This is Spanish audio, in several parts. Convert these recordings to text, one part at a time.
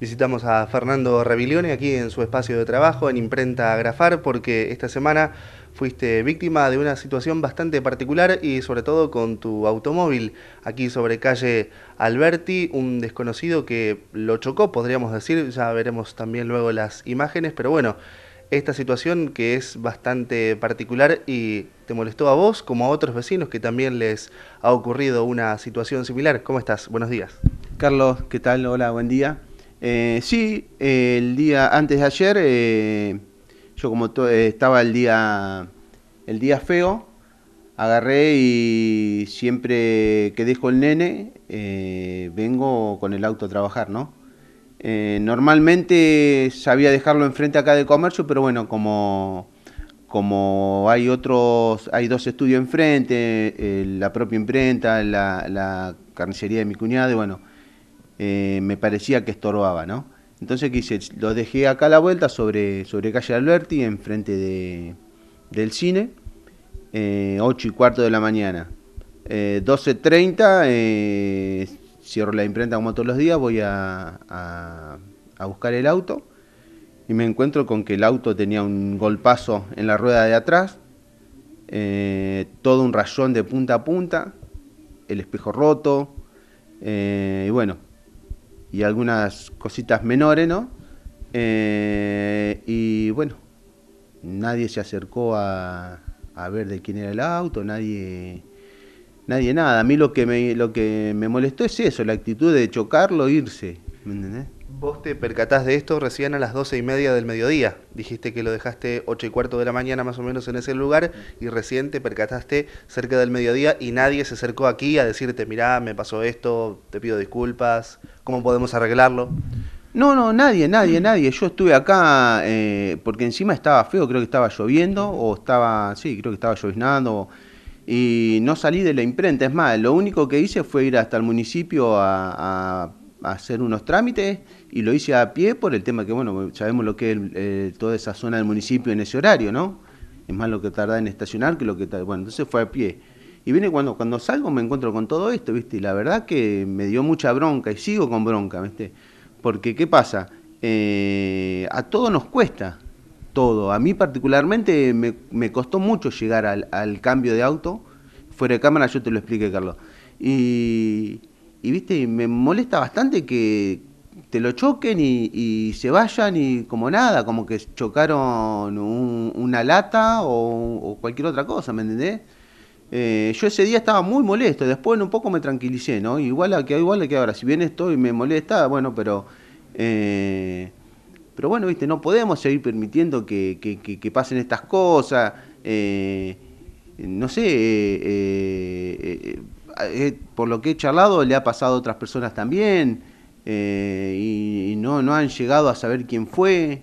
Visitamos a Fernando Reviglione aquí en su espacio de trabajo en Imprenta Grafar porque esta semana fuiste víctima de una situación bastante particular y sobre todo con tu automóvil aquí sobre calle Alberti, un desconocido que lo chocó, podríamos decir, ya veremos también luego las imágenes, pero bueno, esta situación que es bastante particular y te molestó a vos como a otros vecinos que también les ha ocurrido una situación similar. ¿Cómo estás? Buenos días. Carlos, ¿qué tal? Hola, buen día. Eh, sí, el día antes de ayer, eh, yo como eh, estaba el día, el día feo, agarré y siempre que dejo el nene, vengo con el auto a trabajar, ¿no? normalmente sabía dejarlo enfrente acá de comercio, pero bueno, como, como hay otros, hay dos estudios enfrente, la propia imprenta, la, la carnicería de mi cuñado, bueno, eh, me parecía que estorbaba, ¿no? Entonces, quise Lo dejé acá a la vuelta sobre, sobre calle Alberti, enfrente de, del cine, 8 eh, y cuarto de la mañana. 12.30, eh, cierro la imprenta como todos los días, voy a, buscar el auto y me encuentro con que el auto tenía un golpazo en la rueda de atrás, todo un rayón de punta a punta, el espejo roto, y bueno, y algunas cositas menores, ¿no? Eh, y bueno, nadie se acercó a, ver de quién era el auto, nadie, nadie nada. A mí lo que me, lo que me molestó es eso, la actitud de chocarlo, irse, ¿me entendés? Vos te percatás de esto recién a las doce y media del mediodía. Dijiste que lo dejaste ocho y cuarto de la mañana más o menos en ese lugar y recién te percataste cerca del mediodía y nadie se acercó aquí a decirte, mirá, me pasó esto, te pido disculpas, ¿cómo podemos arreglarlo? No, no, nadie, nadie, nadie. Yo estuve acá eh, porque encima estaba feo, creo que estaba lloviendo o estaba, sí, creo que estaba lloviznando y no salí de la imprenta. Es más, lo único que hice fue ir hasta el municipio a hacer unos trámites y lo hice a pie por el tema que, bueno, sabemos lo que es eh, toda esa zona del municipio en ese horario, ¿no? Es más lo que tarda en estacionar que lo que tarda. Bueno, entonces fue a pie. Y viene cuando, cuando salgo me encuentro con todo esto, ¿viste? Y la verdad que me dio mucha bronca y sigo con bronca, ¿viste? Porque, ¿qué pasa? Eh, a todos nos cuesta todo. A mí particularmente me, costó mucho llegar al, al cambio de auto. Fuera de cámara yo te lo expliqué, Carlos. Y y viste, me molesta bastante que te lo choquen y, se vayan y como nada, como que chocaron una lata o, cualquier otra cosa, ¿me entendés? Eh, yo ese día estaba muy molesto, después un poco me tranquilicé, ¿no? Igual a que, igual que ahora, si bien estoy me molesta, bueno, pero... Eh, pero bueno, viste, no podemos seguir permitiendo que, pasen estas cosas. Eh, no sé, eh, por lo que he charlado, le ha pasado a otras personas también eh, y, no, no han llegado a saber quién fue.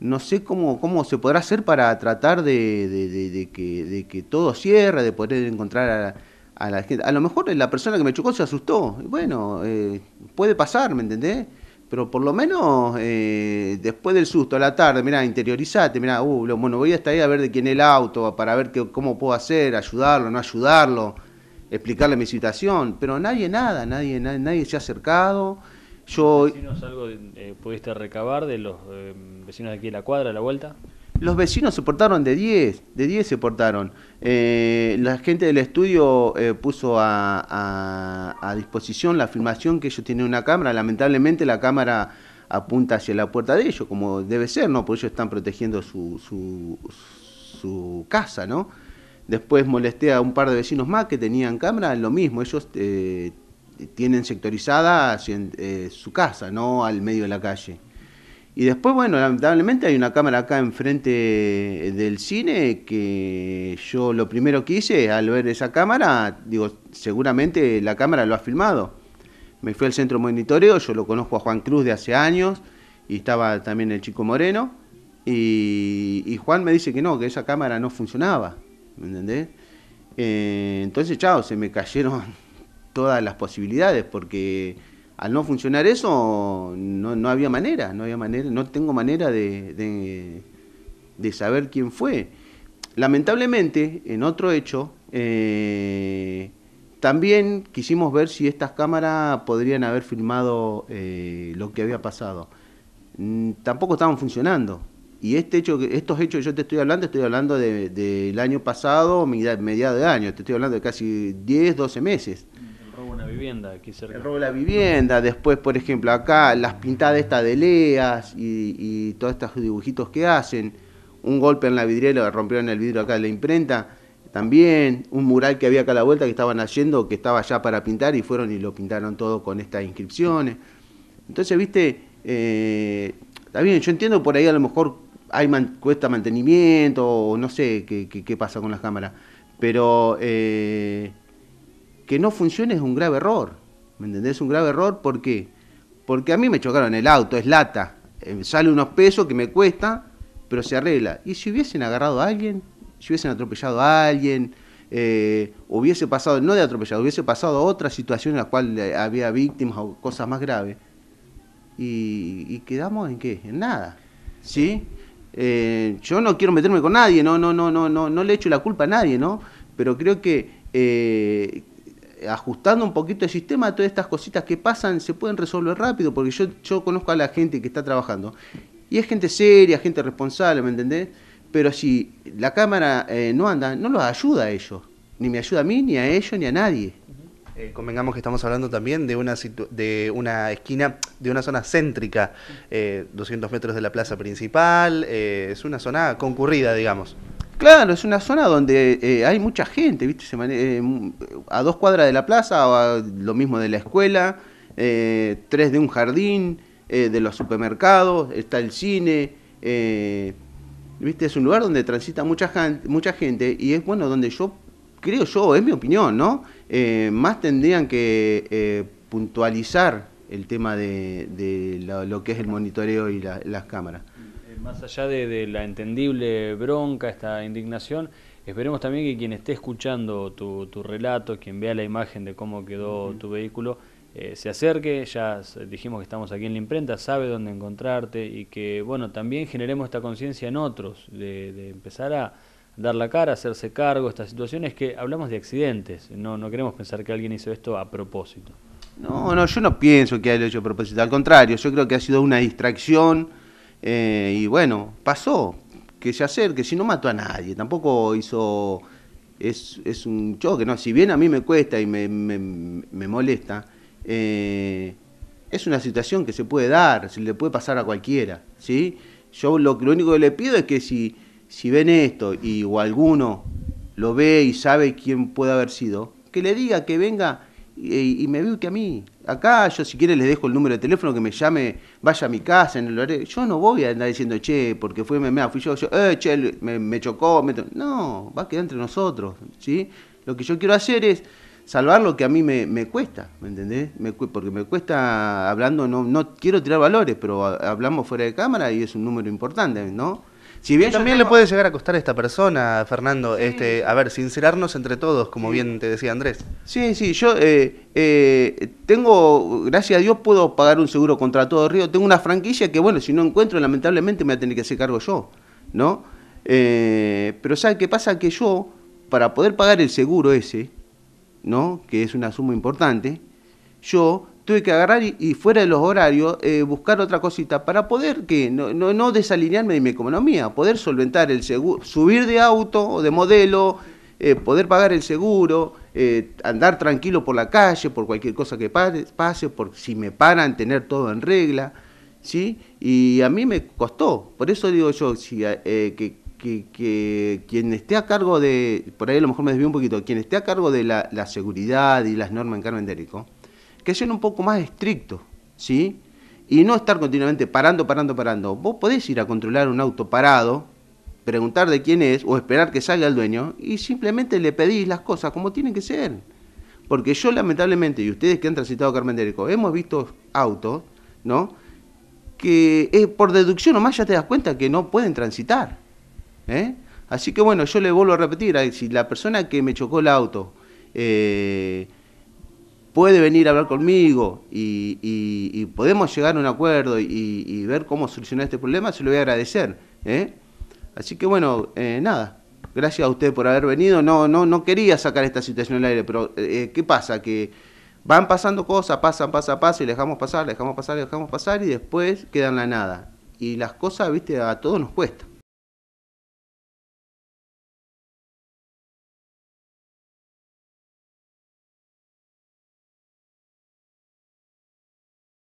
No sé cómo, cómo se podrá hacer para tratar de, que, todo cierre, de poder encontrar a, a, la gente. A lo mejor la persona que me chocó se asustó. Bueno, eh, puede pasar, ¿me entendés? Pero por lo menos después del susto, a la tarde, mira, interiorizate, mira, uh, bueno, voy estar ahí a ver de quién es el auto, para ver cómo puedo hacer, ayudarlo, no ayudarlo explicarle mi situación, pero nadie nada, nadie, nadie, se ha acercado. Yo, algo eh, pudiste recabar de los eh, vecinos de aquí de la cuadra, de la vuelta? Los vecinos se portaron de 10, de 10 se portaron. Eh, la gente del estudio eh, puso a, disposición la afirmación que ellos tienen una cámara. Lamentablemente la cámara apunta hacia la puerta de ellos, como debe ser, ¿no? Por ellos están protegiendo su, su, su casa, ¿no? Después molesté a un par de vecinos más que tenían cámara, lo mismo, ellos eh, tienen sectorizada eh, su casa, no al medio de la calle. Y después, bueno, lamentablemente hay una cámara acá enfrente del cine que yo lo primero que hice al ver esa cámara, digo, seguramente la cámara lo ha filmado. Me fui al centro monitoreo, yo lo conozco a Juan Cruz de hace años y estaba también el chico Moreno. y Juan me dice que no, que esa cámara no funcionaba. Eh, entonces, chao, se me cayeron todas las posibilidades porque al no funcionar eso no, había manera, no había manera, no tengo manera de, saber quién fue. Lamentablemente, en otro hecho, eh, también quisimos ver si estas cámaras podrían haber filmado eh, lo que había pasado. Mm, tampoco estaban funcionando. Y este hecho, estos hechos que yo te estoy hablando, estoy hablando del año pasado, mediado de año, te estoy hablando de casi 10, 12 meses. El robo una vivienda aquí cerca. El robo la vivienda, después, por ejemplo, acá las pintadas estas de leas y, todos estos dibujitos que hacen, un golpe en la vidriera, rompieron el vidrio acá de la imprenta, también un mural que había acá a la vuelta que estaban haciendo, que estaba ya para pintar y fueron y lo pintaron todo con estas inscripciones. Entonces, viste, eh, también yo entiendo por ahí a lo mejor hay cuesta mantenimiento o no sé qué, pasa con las cámaras. Pero eh, que no funcione es un grave error. ¿Me entendés? Es un grave error porque porque a mí me chocaron el auto, es lata. Eh, sale unos pesos que me cuesta, pero se arregla. Y si hubiesen agarrado a alguien, si hubiesen atropellado a alguien, eh, hubiese pasado, no de atropellado, hubiese pasado otra situación en la cual había víctimas o cosas más graves. Y, quedamos en qué? En nada. ¿Sí? sí eh, yo no quiero meterme con nadie, no, no, no, no, no, no le echo la culpa a nadie, ¿no? Pero creo que eh, ajustando un poquito el sistema, todas estas cositas que pasan se pueden resolver rápido, porque yo, yo conozco a la gente que está trabajando. Y es gente seria, gente responsable, ¿me entendés? Pero si la cámara eh, no anda, no los ayuda a ellos, ni me ayuda a mí, ni a ellos, ni a nadie. Eh, convengamos que estamos hablando también de una, de una esquina, de una zona céntrica, 200 eh, metros de la plaza principal, eh, es una zona concurrida, digamos. Claro, es una zona donde hay mucha gente, ¿viste? a dos cuadras de la plaza, o lo mismo de la escuela, tres de un jardín, de los supermercados, está el cine. ¿Viste? Es un lugar donde transita mucha, mucha gente y es bueno donde yo creo yo, es mi opinión, ¿no? Eh, más tendrían que eh, puntualizar el tema de, lo, que es el monitoreo y las cámaras. Eh, más allá de, la entendible bronca, esta indignación, esperemos también que quien esté escuchando tu, relato, quien vea la imagen de cómo quedó tu vehículo, se acerque, ya dijimos que estamos aquí en la imprenta, sabe dónde encontrarte y que, bueno, también generemos esta conciencia en otros, de empezar a, dar la cara, hacerse cargo, estas situaciones que hablamos de accidentes, no, no queremos pensar que alguien hizo esto a propósito. No, no, yo no pienso que haya hecho a propósito, al contrario, yo creo que ha sido una distracción eh, y bueno, pasó, que se acerque, si no mató a nadie, tampoco hizo, es, es un choque, ¿no? Si bien a mí me cuesta y me, me, molesta, eh, es una situación que se puede dar, se le puede pasar a cualquiera, ¿sí? Yo lo, lo único que le pido es que si si ven esto y o alguno lo ve y sabe quién puede haber sido, que le diga, que venga y, me veo que a mí. Acá yo si quiere les dejo el número de teléfono que me llame, vaya a mi casa, en el Yo no voy a andar diciendo, che, porque fue fui yo, eh, me, chocó. no, va a quedar entre nosotros, ¿sí? Lo que yo quiero hacer es salvar lo que a mí me, cuesta, ¿me entendés? Me, porque me cuesta hablando, no, no quiero tirar valores, pero hablamos fuera de cámara y es un número importante, ¿no? Si bien también le puede llegar a costar a esta persona, Fernando, este, a ver, sincerarnos entre todos, como bien te decía Andrés. Sí, sí, yo eh, eh, tengo, gracias a Dios, puedo pagar un seguro contra todo Río. Tengo una franquicia que, bueno, si no encuentro, lamentablemente me voy a tener que hacer cargo yo, ¿no? Eh, pero ¿sabes qué pasa? Que yo, para poder pagar el seguro ese, ¿no? Que es una suma importante, yo tuve que agarrar y, fuera de los horarios eh, buscar otra cosita para poder que no, no, desalinearme de mi economía, poder solventar el seguro, subir de auto o de modelo, eh, poder pagar el seguro, eh, andar tranquilo por la calle, por cualquier cosa que pase, por si me paran, tener todo en regla, ¿sí? Y a mí me costó, por eso digo yo, si, que que, que, quien esté a cargo de, por ahí a lo mejor me desvío un poquito, quien esté a cargo de la, seguridad y las normas en Carmen Dérico, que sean un poco más estrictos, ¿sí? Y no estar continuamente parando, parando, parando. Vos podés ir a controlar un auto parado, preguntar de quién es o esperar que salga el dueño y simplemente le pedís las cosas como tienen que ser. Porque yo lamentablemente, y ustedes que han transitado Carmen Dérico hemos visto autos, ¿no? Que por deducción o más ya te das cuenta que no pueden transitar. ¿eh? Así que bueno, yo le vuelvo a repetir, si la persona que me chocó el auto eh, puede venir a hablar conmigo y, podemos llegar a un acuerdo y, ver cómo solucionar este problema, se lo voy a agradecer. ¿eh? Así que bueno, eh, nada, gracias a usted por haber venido. No, no, no quería sacar esta situación al aire, pero eh, ¿qué pasa? Que van pasando cosas, pasan, pasan, paso y dejamos pasar, dejamos pasar, dejamos pasar, y después quedan la nada. Y las cosas, viste, a todos nos cuesta.